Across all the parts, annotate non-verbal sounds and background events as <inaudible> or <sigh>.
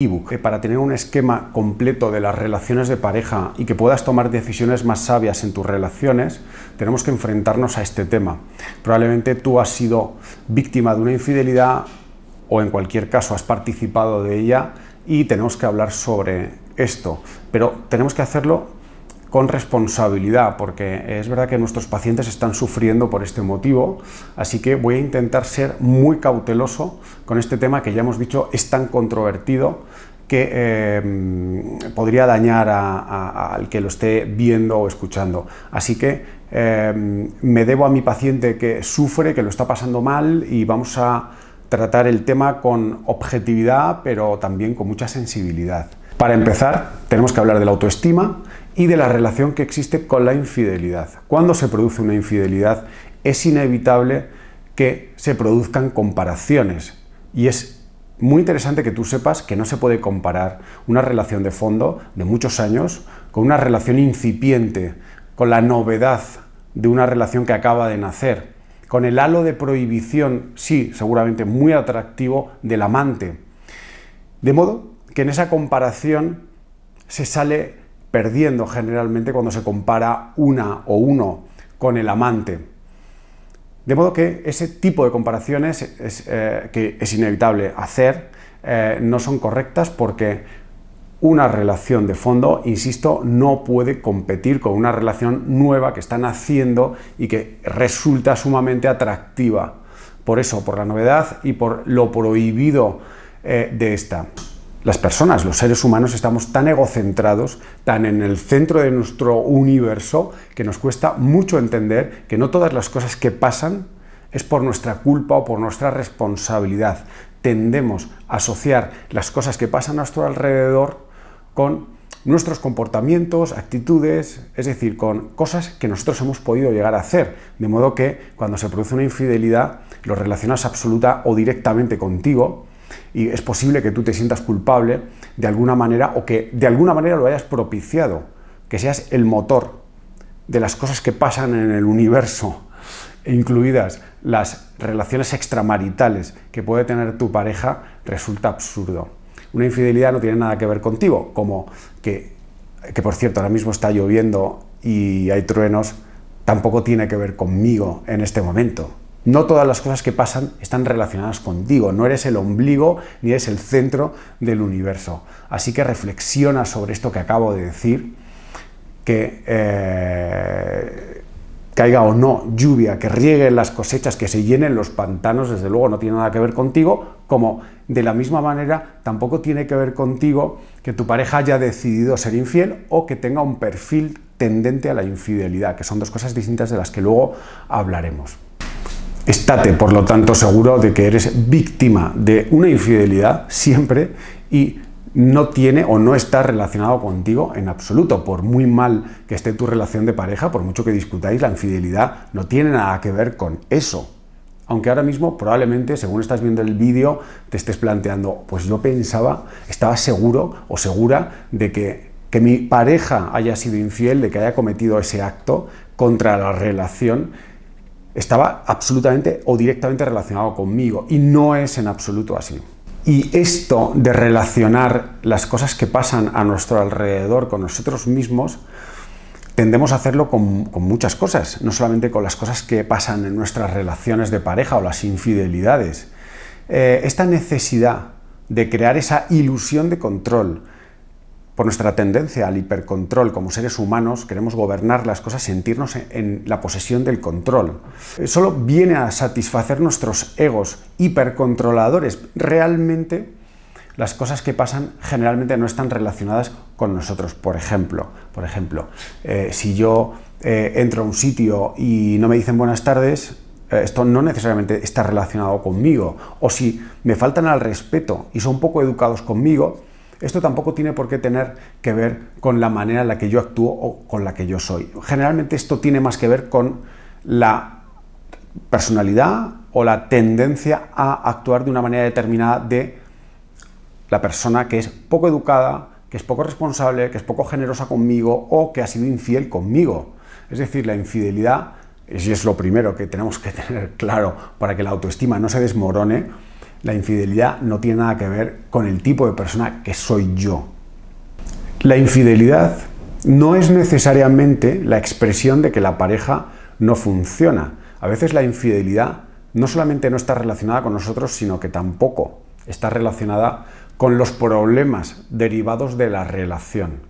ebook eh, para tener un esquema completo de las relaciones de pareja y que puedas tomar decisiones más sabias en tus relaciones, tenemos que enfrentarnos a este tema. Probablemente tú has sido víctima de una infidelidad o en cualquier caso has participado de ella y tenemos que hablar sobre esto, pero tenemos que hacerlo con responsabilidad, porque es verdad que nuestros pacientes están sufriendo por este motivo, así que voy a intentar ser muy cauteloso con este tema que ya hemos dicho es tan controvertido que eh, podría dañar al que lo esté viendo o escuchando. Así que eh, me debo a mi paciente que sufre, que lo está pasando mal y vamos a tratar el tema con objetividad, pero también con mucha sensibilidad. Para empezar, tenemos que hablar de la autoestima, y de la relación que existe con la infidelidad. Cuando se produce una infidelidad es inevitable que se produzcan comparaciones y es muy interesante que tú sepas que no se puede comparar una relación de fondo de muchos años con una relación incipiente, con la novedad de una relación que acaba de nacer, con el halo de prohibición, sí, seguramente muy atractivo, del amante. De modo que en esa comparación se sale perdiendo generalmente cuando se compara una o uno con el amante. De modo que ese tipo de comparaciones eh, que es inevitable hacer eh, no son correctas porque una relación de fondo, insisto, no puede competir con una relación nueva que están haciendo y que resulta sumamente atractiva. Por eso, por la novedad y por lo prohibido eh, de esta las personas, los seres humanos, estamos tan egocentrados, tan en el centro de nuestro universo, que nos cuesta mucho entender que no todas las cosas que pasan es por nuestra culpa o por nuestra responsabilidad. Tendemos a asociar las cosas que pasan a nuestro alrededor con nuestros comportamientos, actitudes, es decir, con cosas que nosotros hemos podido llegar a hacer. De modo que cuando se produce una infidelidad, lo relacionas absoluta o directamente contigo y es posible que tú te sientas culpable de alguna manera o que de alguna manera lo hayas propiciado, que seas el motor de las cosas que pasan en el universo, e incluidas las relaciones extramaritales que puede tener tu pareja, resulta absurdo. Una infidelidad no tiene nada que ver contigo, como que, que por cierto ahora mismo está lloviendo y hay truenos, tampoco tiene que ver conmigo en este momento. No todas las cosas que pasan están relacionadas contigo, no eres el ombligo ni eres el centro del universo. Así que reflexiona sobre esto que acabo de decir, que eh, caiga o no lluvia, que rieguen las cosechas, que se llenen los pantanos, desde luego no tiene nada que ver contigo, como de la misma manera tampoco tiene que ver contigo que tu pareja haya decidido ser infiel o que tenga un perfil tendente a la infidelidad, que son dos cosas distintas de las que luego hablaremos. Estate, por lo tanto, seguro de que eres víctima de una infidelidad siempre y no tiene o no está relacionado contigo en absoluto. Por muy mal que esté tu relación de pareja, por mucho que discutáis, la infidelidad no tiene nada que ver con eso. Aunque ahora mismo probablemente, según estás viendo el vídeo, te estés planteando, pues yo pensaba, estaba seguro o segura de que, que mi pareja haya sido infiel, de que haya cometido ese acto contra la relación estaba absolutamente o directamente relacionado conmigo y no es en absoluto así. Y esto de relacionar las cosas que pasan a nuestro alrededor con nosotros mismos, tendemos a hacerlo con, muchas cosas, no solamente con las cosas que pasan en nuestras relaciones de pareja o las infidelidades. Eh, esta necesidad de crear esa ilusión de control, por nuestra tendencia al hipercontrol como seres humanos, queremos gobernar las cosas, sentirnos en la posesión del control. Eh, solo viene a satisfacer nuestros egos hipercontroladores. Realmente las cosas que pasan generalmente no están relacionadas con nosotros. Por ejemplo, por ejemplo eh, si yo eh, entro a un sitio y no me dicen buenas tardes, esto no necesariamente está relacionado conmigo, o si me faltan al respeto y son poco educados conmigo, esto tampoco tiene por qué tener que ver con la manera en la que yo actúo o con la que yo soy. Generalmente esto tiene más que ver con la personalidad o la tendencia a actuar de una manera determinada de la persona que es poco educada, que es poco responsable, que es poco generosa conmigo o que ha sido infiel conmigo. Es decir, la infidelidad, y es lo primero que tenemos que tener claro para que la autoestima no se desmorone, la infidelidad no tiene nada que ver con el tipo de persona que soy yo. La infidelidad no es necesariamente la expresión de que la pareja no funciona. A veces la infidelidad no solamente no está relacionada con nosotros, sino que tampoco está relacionada con los problemas derivados de la relación.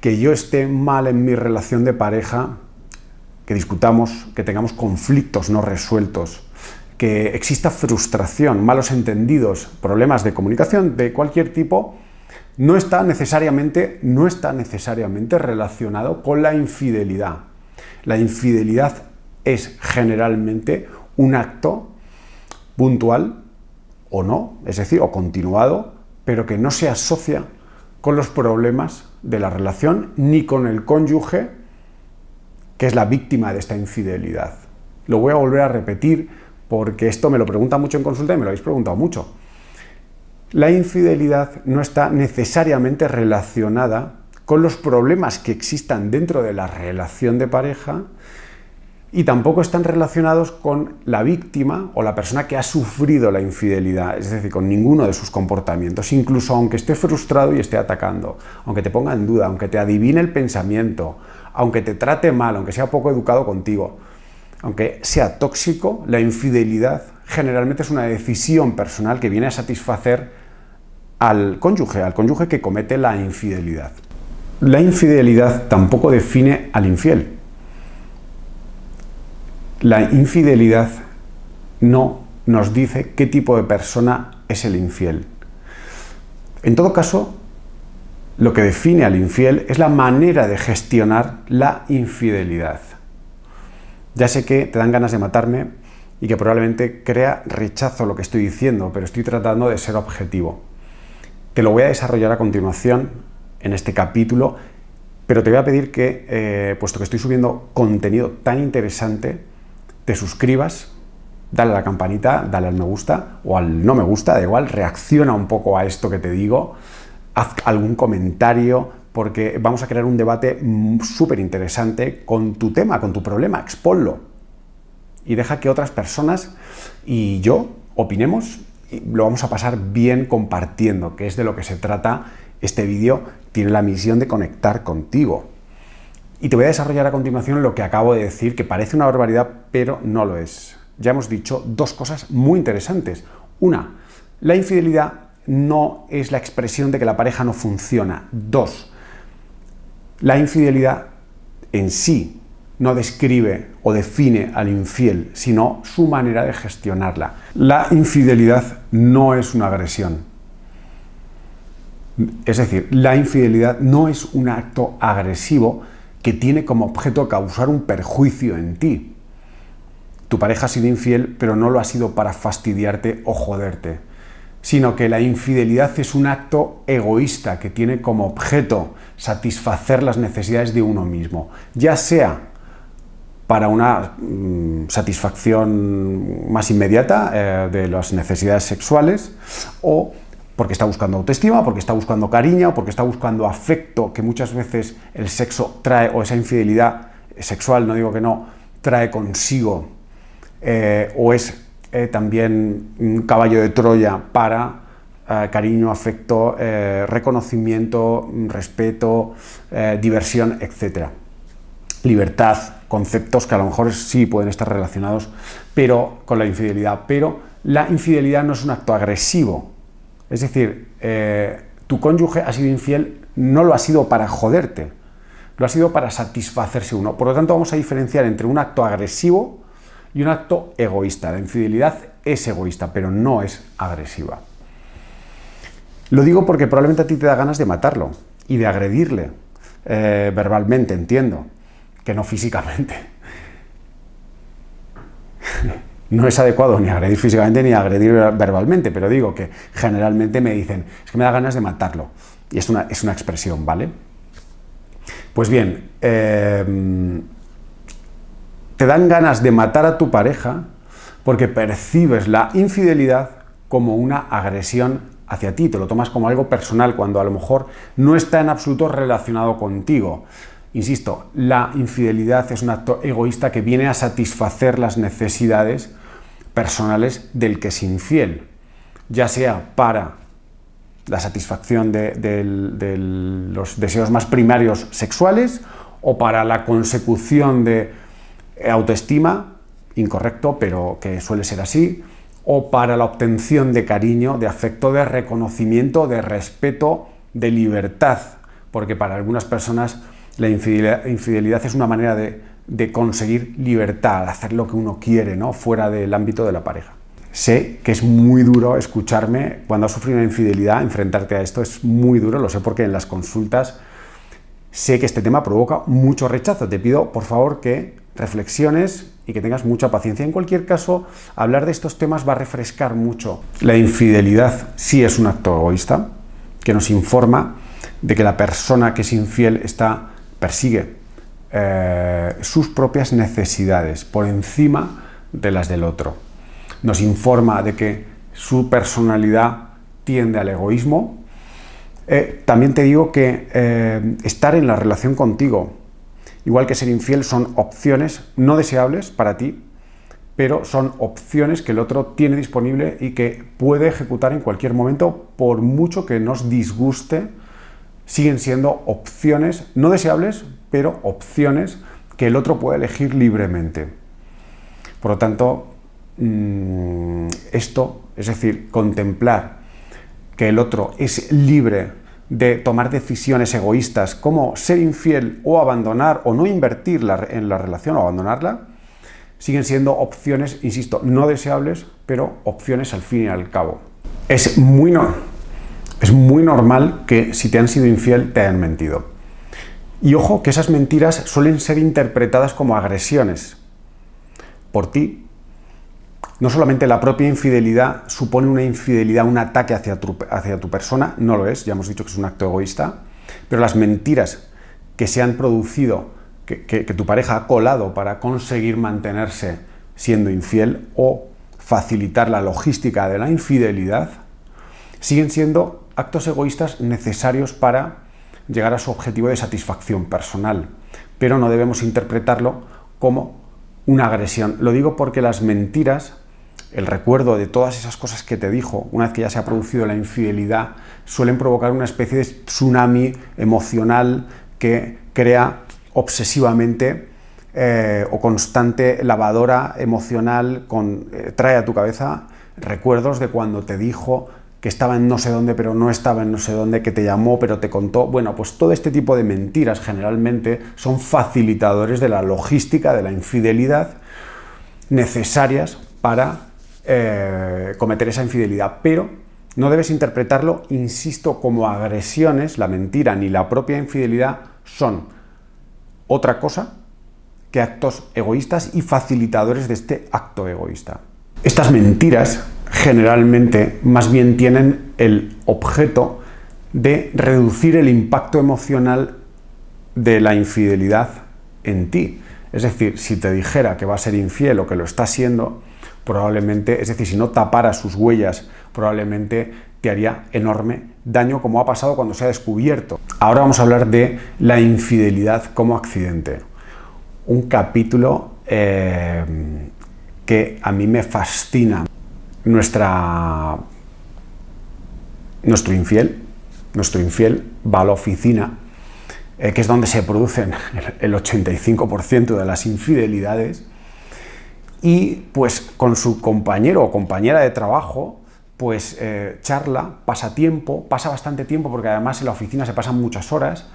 Que yo esté mal en mi relación de pareja, que discutamos, que tengamos conflictos no resueltos, que exista frustración, malos entendidos, problemas de comunicación de cualquier tipo, no está necesariamente, no está necesariamente relacionado con la infidelidad. La infidelidad es generalmente un acto puntual o no, es decir, o continuado, pero que no se asocia con los problemas de la relación ni con el cónyuge que es la víctima de esta infidelidad. Lo voy a volver a repetir porque esto me lo pregunta mucho en consulta y me lo habéis preguntado mucho. La infidelidad no está necesariamente relacionada con los problemas que existan dentro de la relación de pareja y tampoco están relacionados con la víctima o la persona que ha sufrido la infidelidad, es decir, con ninguno de sus comportamientos, incluso aunque esté frustrado y esté atacando, aunque te ponga en duda, aunque te adivine el pensamiento, aunque te trate mal, aunque sea poco educado contigo aunque sea tóxico, la infidelidad generalmente es una decisión personal que viene a satisfacer al cónyuge, al cónyuge que comete la infidelidad. La infidelidad tampoco define al infiel. La infidelidad no nos dice qué tipo de persona es el infiel. En todo caso, lo que define al infiel es la manera de gestionar la infidelidad. Ya sé que te dan ganas de matarme y que probablemente crea rechazo lo que estoy diciendo, pero estoy tratando de ser objetivo. Te lo voy a desarrollar a continuación en este capítulo, pero te voy a pedir que, eh, puesto que estoy subiendo contenido tan interesante, te suscribas, dale a la campanita, dale al me gusta o al no me gusta, da igual, reacciona un poco a esto que te digo, haz algún comentario, porque vamos a crear un debate mm, súper interesante con tu tema, con tu problema, exponlo. Y deja que otras personas y yo opinemos y lo vamos a pasar bien compartiendo, que es de lo que se trata este vídeo, tiene la misión de conectar contigo. Y te voy a desarrollar a continuación lo que acabo de decir, que parece una barbaridad, pero no lo es. Ya hemos dicho dos cosas muy interesantes. Una, la infidelidad no es la expresión de que la pareja no funciona. Dos, la infidelidad en sí no describe o define al infiel, sino su manera de gestionarla. La infidelidad no es una agresión. Es decir, la infidelidad no es un acto agresivo que tiene como objeto causar un perjuicio en ti. Tu pareja ha sido infiel, pero no lo ha sido para fastidiarte o joderte sino que la infidelidad es un acto egoísta que tiene como objeto satisfacer las necesidades de uno mismo, ya sea para una mm, satisfacción más inmediata eh, de las necesidades sexuales o porque está buscando autoestima, porque está buscando cariño, porque está buscando afecto, que muchas veces el sexo trae, o esa infidelidad sexual, no digo que no, trae consigo, eh, o es eh, también un caballo de Troya para eh, cariño, afecto, eh, reconocimiento, mm, respeto, diversión, etc. Libertad, conceptos que a lo mejor sí pueden estar relacionados pero, con la infidelidad, pero la infidelidad no es un acto agresivo. Es decir, tu cónyuge ha sido infiel, no lo ha sido para joderte, lo ha sido para satisfacerse uno. Por lo tanto, vamos a diferenciar entre un acto agresivo, y un acto egoísta. La infidelidad es egoísta, pero no es agresiva. Lo digo porque probablemente a ti te da ganas de matarlo y de agredirle eh, verbalmente, entiendo, que no físicamente. <laughs> no es adecuado ni agredir físicamente ni agredir verbalmente, pero digo que generalmente me dicen, es que me da ganas de matarlo. Y es una, es una expresión, ¿vale? Pues bien, em, te dan ganas de matar a tu pareja porque percibes la infidelidad como una agresión hacia ti, te lo tomas como algo personal cuando a lo mejor no está en absoluto relacionado contigo. Insisto, la infidelidad es un acto egoísta que viene a satisfacer las necesidades personales del que es infiel, ya sea para la satisfacción de, de los deseos más primarios sexuales o para la consecución de autoestima, incorrecto, pero que suele ser así, o para la obtención de cariño, de afecto, de reconocimiento, de respeto, de libertad, porque para algunas personas la infidelidad, es una manera de, conseguir libertad, hacer lo que uno quiere, ¿no? fuera del ámbito de la pareja. Sé que es muy duro escucharme cuando has sufrido una infidelidad, enfrentarte a esto es muy duro, lo sé porque en las consultas sé que este tema provoca mucho rechazo. Te pido, por favor, que reflexiones y que tengas mucha paciencia. En cualquier caso, hablar de estos temas va a refrescar mucho. La infidelidad sí es un acto egoísta, que nos informa de que la persona que es infiel está, persigue eh, sus propias necesidades por encima de las del otro. Nos informa de que su personalidad tiende al egoísmo. Eh, también te digo que eh, estar en la relación contigo, Igual que ser infiel son opciones no deseables para ti, pero son opciones que el otro tiene disponible y que puede ejecutar en cualquier momento, por mucho que nos disguste, siguen siendo opciones no deseables, pero opciones que el otro puede elegir libremente. Por lo tanto, mm, esto, es decir, contemplar que el otro es libre de tomar decisiones egoístas como ser infiel o abandonar o no invertir en la relación o abandonarla, siguen siendo opciones, insisto, no deseables, pero opciones al fin y al cabo. Es muy, no, es muy normal que si te han sido infiel te hayan mentido. Y ojo que esas mentiras suelen ser interpretadas como agresiones por ti no solamente la propia infidelidad supone una infidelidad, un ataque hacia tu, persona, no lo es, ya hemos dicho que es un acto egoísta, pero las mentiras que se han producido, que tu pareja ha colado para conseguir mantenerse siendo infiel o facilitar la logística de la infidelidad, siguen siendo actos egoístas necesarios para llegar a su objetivo de satisfacción personal, pero no debemos interpretarlo como una agresión. Lo digo porque las mentiras el recuerdo de todas esas cosas que te dijo, una vez que ya se ha producido la infidelidad, suelen provocar una especie de tsunami emocional que crea obsesivamente eh, o constante lavadora emocional, con, eh, trae a tu cabeza recuerdos de cuando te dijo que estaba en no sé dónde, pero no estaba en no sé dónde, que te llamó, pero te contó. Bueno, pues todo este tipo de mentiras generalmente son facilitadores de la logística de la infidelidad necesarias para eh, cometer esa infidelidad, pero no debes interpretarlo, insisto, como agresiones, la mentira ni la propia infidelidad son otra cosa que actos egoístas y facilitadores de este acto egoísta. Estas mentiras generalmente más bien tienen el objeto de reducir el impacto emocional de la infidelidad en ti. Es decir, si te dijera que va a ser infiel o que lo está siendo, probablemente, es decir, si no tapara sus huellas, probablemente te haría enorme daño, como ha pasado cuando se ha descubierto. Ahora vamos a hablar de la infidelidad como accidente. Un capítulo eh, que a mí me fascina. Nuestra, nuestro infiel, nuestro infiel va a la oficina, eh, que es donde se producen el 85% de las infidelidades, y pues con su compañero o compañera de trabajo pues eh, charla, pasa tiempo, pasa bastante tiempo porque además en la oficina se pasan muchas horas,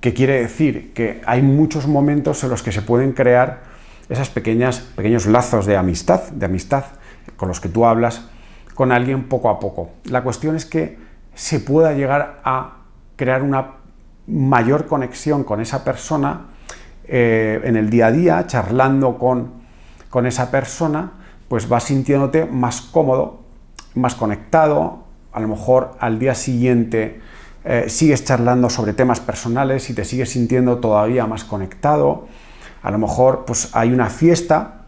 que quiere decir que hay muchos momentos en los que se pueden crear esas pequeñas, pequeños lazos de amistad, de amistad con los que tú hablas con alguien poco a poco. La cuestión es que se pueda llegar a crear una mayor conexión con esa persona eh, en el día a día, charlando con con esa persona, pues vas sintiéndote más cómodo, más conectado, a lo mejor al día siguiente eh, sigues charlando sobre temas personales y te sigues sintiendo todavía más conectado, a lo mejor pues hay una fiesta,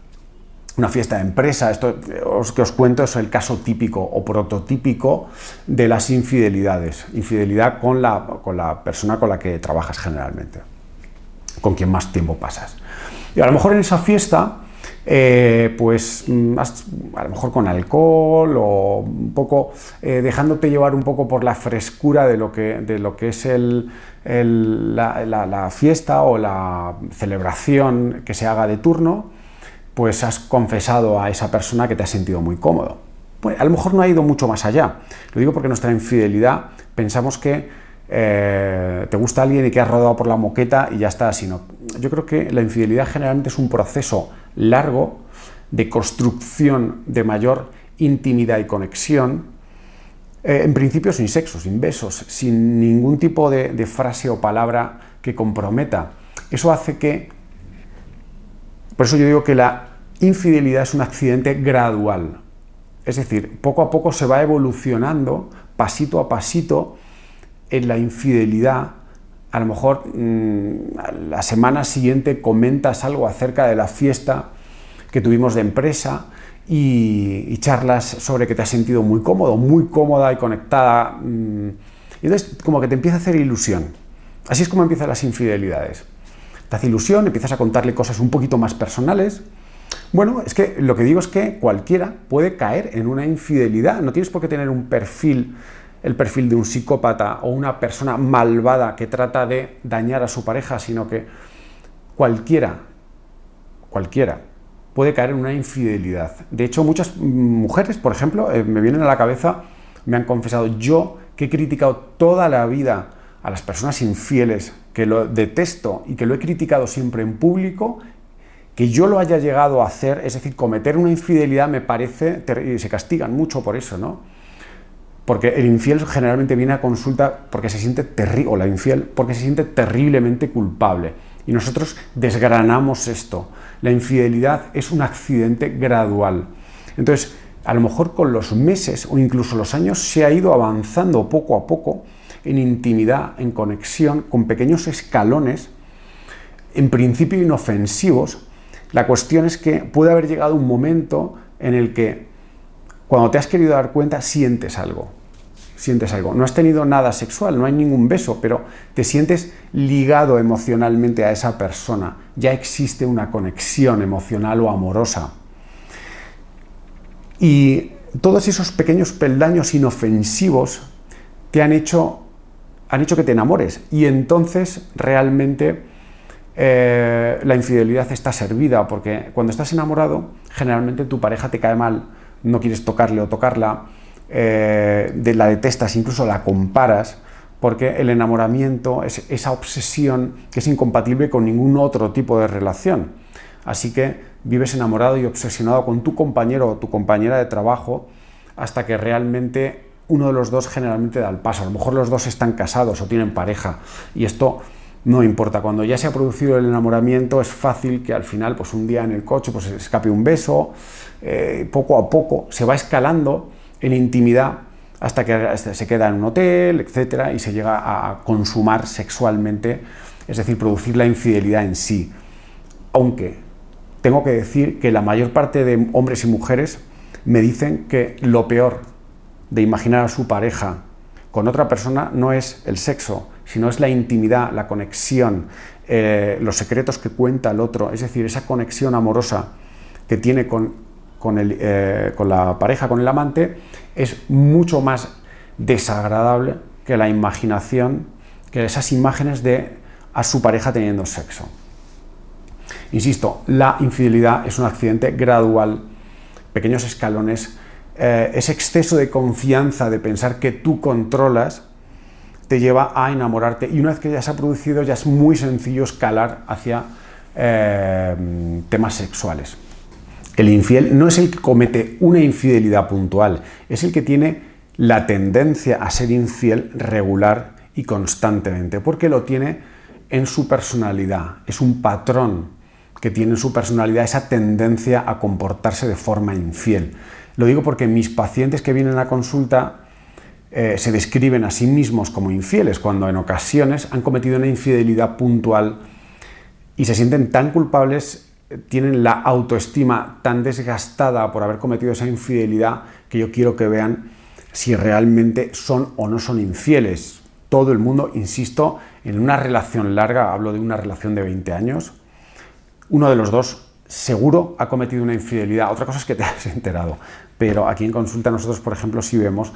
una fiesta de empresa, esto eh, que os cuento es el caso típico o prototípico de las infidelidades, infidelidad con con la persona con la que trabajas generalmente, con quien más tiempo pasas. Y a lo mejor en esa fiesta eh, pues mm, a lo mejor con alcohol o un poco eh, dejándote llevar un poco por la frescura de lo que, de lo que es la, fiesta o la celebración que se haga de turno, pues has confesado a esa persona que te has sentido muy cómodo. pues a lo mejor no ha ido mucho más allá. Lo digo porque nuestra infidelidad pensamos que eh, te gusta alguien y que has rodado por la moqueta y ya está, sino yo creo que la infidelidad generalmente es un proceso largo, de construcción de mayor intimidad y conexión, eh, en principio sin sexo, sin besos, sin ningún tipo de frase o palabra que comprometa. Eso hace que, por eso yo digo que la infidelidad es un accidente gradual. Es decir, poco a poco se va evolucionando, pasito a pasito, en la infidelidad a lo mejor mm, la semana siguiente comentas algo acerca de la fiesta que tuvimos de empresa y, charlas sobre que te has sentido muy cómodo, muy cómoda y conectada. Mm. y entonces como que te empieza a hacer ilusión. Así es como empiezan las infidelidades. Te hace ilusión, empiezas a contarle cosas un poquito más personales. Bueno, es que lo que digo es que cualquiera puede caer en una infidelidad. No tienes por qué tener un perfil el perfil de un psicópata o una persona malvada que trata de dañar a su pareja, sino que cualquiera, cualquiera puede caer en una infidelidad. De hecho, muchas mujeres, por ejemplo, eh, me vienen a la cabeza, me han confesado yo que he criticado toda la vida a las personas infieles, que lo detesto y que lo he criticado siempre en público, que yo lo haya llegado a hacer, es decir, cometer una infidelidad me parece, y se castigan mucho por eso, ¿no? Porque el infiel generalmente viene a consulta porque se siente terrible, la infiel, porque se siente terriblemente culpable. Y nosotros desgranamos esto. La infidelidad es un accidente gradual. Entonces, a lo mejor con los meses o incluso los años se ha ido avanzando poco a poco en intimidad, en conexión, con pequeños escalones, en principio inofensivos. La cuestión es que puede haber llegado un momento en el que cuando te has querido dar cuenta sientes algo sientes algo. No has tenido nada sexual, no hay ningún beso, pero te sientes ligado emocionalmente a esa persona. Ya existe una conexión emocional o amorosa. Y todos esos pequeños peldaños inofensivos te han hecho, han hecho que te enamores. Y entonces realmente eh, la infidelidad está servida, porque cuando estás enamorado, generalmente tu pareja te cae mal, no quieres tocarle o tocarla eh, de, la detestas, incluso la comparas, porque el enamoramiento es esa obsesión que es incompatible con ningún otro tipo de relación. Así que vives enamorado y obsesionado con tu compañero o tu compañera de trabajo hasta que realmente uno de los dos generalmente da el paso. A lo mejor los dos están casados o tienen pareja y esto no importa. Cuando ya se ha producido el enamoramiento es fácil que al final, pues un día en el coche, pues escape un beso. Eh, poco a poco se va escalando en intimidad hasta que se queda en un hotel, etcétera, y se llega a consumar sexualmente, es decir, producir la infidelidad en sí. Aunque tengo que decir que la mayor parte de hombres y mujeres me dicen que lo peor de imaginar a su pareja con otra persona no es el sexo, sino es la intimidad, la conexión, eh, los secretos que cuenta el otro, es decir, esa conexión amorosa que tiene con, eh, con, la pareja, con el amante, es mucho más desagradable que la imaginación, que esas imágenes de a su pareja teniendo sexo. Insisto, la infidelidad es un accidente gradual, pequeños escalones, eh, ese exceso de confianza, de pensar que tú controlas, te lleva a enamorarte. Y una vez que ya se ha producido, ya es muy sencillo escalar hacia eh, temas sexuales. El infiel no es el que comete una infidelidad puntual, es el que tiene la tendencia a ser infiel regular y constantemente, porque lo tiene en su personalidad, es un patrón que tiene en su personalidad esa tendencia a comportarse de forma infiel. Lo digo porque mis pacientes que vienen a consulta eh, se describen a sí mismos como infieles, cuando en ocasiones han cometido una infidelidad puntual y se sienten tan culpables tienen la autoestima tan desgastada por haber cometido esa infidelidad que yo quiero que vean si realmente son o no son infieles. Todo el mundo, insisto, en una relación larga, hablo de una relación de 20 años, uno de los dos seguro ha cometido una infidelidad. Otra cosa es que te has <laughs> enterado, pero aquí en consulta nosotros, por ejemplo, si vemos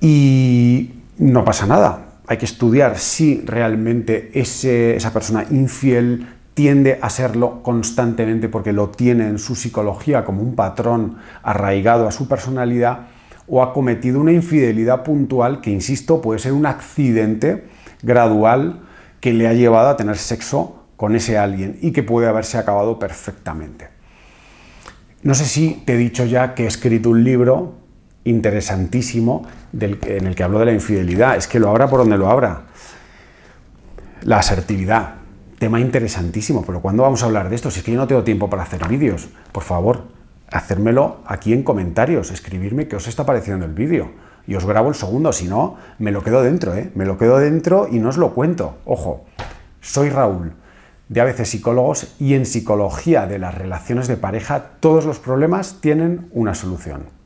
y no pasa nada. Hay que estudiar si realmente ese, esa persona infiel tiende a serlo constantemente porque lo tiene en su psicología como un patrón arraigado a su personalidad o ha cometido una infidelidad puntual que, insisto, puede ser un accidente gradual que le ha llevado a tener sexo con ese alguien y que puede haberse acabado perfectamente. No sé si te he dicho ya que he escrito un libro interesantísimo del, en el que hablo de la infidelidad. Es que lo abra por donde lo abra. La asertividad tema interesantísimo, pero ¿cuándo vamos a hablar de esto? Si es que yo no tengo tiempo para hacer vídeos, por favor, hacérmelo aquí en comentarios, escribirme qué os está pareciendo el vídeo. Y os grabo el segundo, si no, me lo quedo dentro, ¿eh? Me lo quedo dentro y no os lo cuento. Ojo, soy Raúl, de veces Psicólogos, y en Psicología de las Relaciones de Pareja todos los problemas tienen una solución.